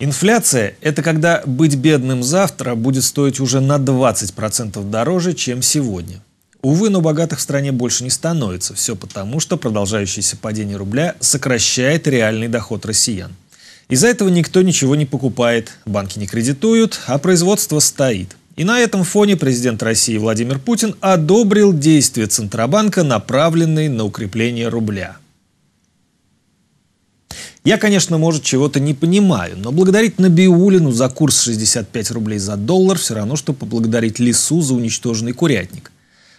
Инфляция – это когда быть бедным завтра будет стоить уже на 20% дороже, чем сегодня. Увы, но богатых в стране больше не становится. Все потому, что продолжающееся падение рубля сокращает реальный доход россиян. Из-за этого никто ничего не покупает, банки не кредитуют, а производство стоит. И на этом фоне президент России Владимир Путин одобрил действия Центробанка, направленные на укрепление рубля. Я, конечно, может, чего-то не понимаю, но благодарить Набиулину за курс 65 рублей за доллар все равно, что поблагодарить Лису за уничтоженный курятник.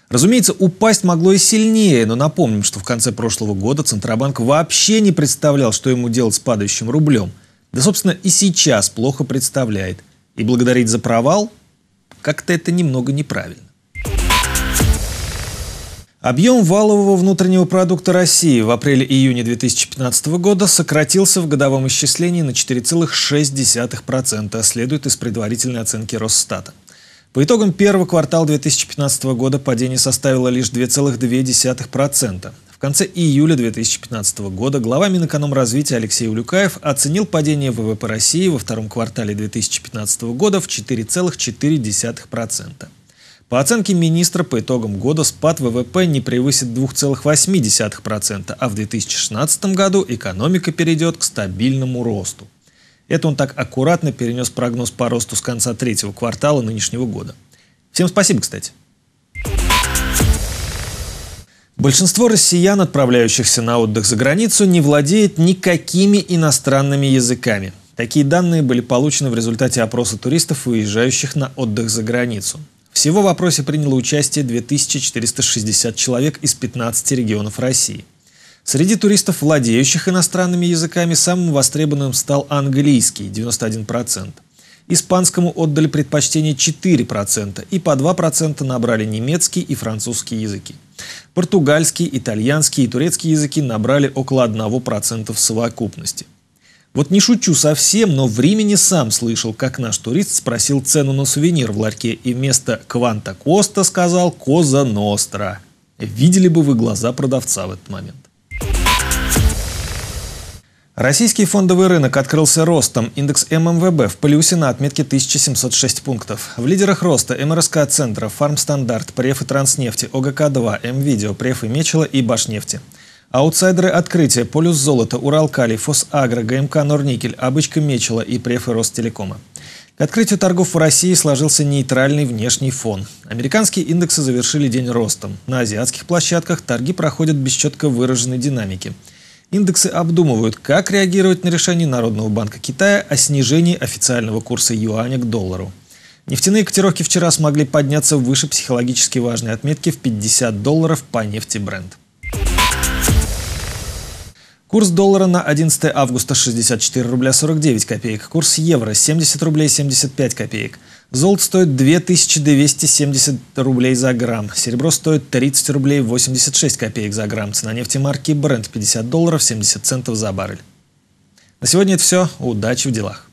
Разумеется, упасть могло и сильнее, но напомним, что в конце прошлого года Центробанк вообще не представлял, что ему делать с падающим рублем. Да, собственно, и сейчас плохо представляет. И благодарить за провал как-то это немного неправильно. Объем валового внутреннего продукта России в апреле-июне 2015 года сократился в годовом исчислении на 4,6%, следует из предварительной оценки Росстата. По итогам первого квартала 2015 года падение составило лишь 2,2%. В конце июля 2015 года глава Минэкономразвития Алексей Улюкаев оценил падение ВВП России во втором квартале 2015 года в 4,4%. По оценке министра, по итогам года спад ВВП не превысит 2,8%, а в 2016 году экономика перейдет к стабильному росту. Это он так аккуратно перенес прогноз по росту с конца третьего квартала нынешнего года. Всем спасибо, кстати. Большинство россиян, отправляющихся на отдых за границу, не владеет никакими иностранными языками. Такие данные были получены в результате опроса туристов, уезжающих на отдых за границу. Всего в опросе приняло участие 2460 человек из 15 регионов России. Среди туристов, владеющих иностранными языками, самым востребованным стал английский – 91%. Испанскому отдали предпочтение 4% и по 2% набрали немецкий и французский языки. Португальский, итальянский и турецкий языки набрали около 1% в совокупности – вот не шучу совсем, но в Риме не сам слышал, как наш турист спросил цену на сувенир в ларьке и вместо «Кванта Коста» сказал «Коза Ностра». Видели бы вы глаза продавца в этот момент. Российский фондовый рынок открылся ростом. Индекс ММВБ в плюсе на отметке 1706 пунктов. В лидерах роста МРСК Центра, Фармстандарт, Преф и Транснефти, ОГК-2, МВидео, Преф и Мечела и Башнефти. Аутсайдеры открытия – Полюс Золота, Уралкали, Фосагро, ГМК Норникель, Абычка Мечела и Префы Ростелекома. К открытию торгов в России сложился нейтральный внешний фон. Американские индексы завершили день ростом. На азиатских площадках торги проходят без четко выраженной динамики. Индексы обдумывают, как реагировать на решение Народного банка Китая о снижении официального курса юаня к доллару. Нефтяные котировки вчера смогли подняться выше психологически важной отметки в 50 долларов по нефти бренд. Курс доллара на 11 августа 64 рубля 49 копеек. Курс евро 70 рублей 75 копеек. Золото стоит 2270 рублей за грамм. Серебро стоит 30 рублей 86 копеек за грамм. Цена нефти марки Brent 50 долларов 70 центов за баррель. На сегодня это все. Удачи в делах.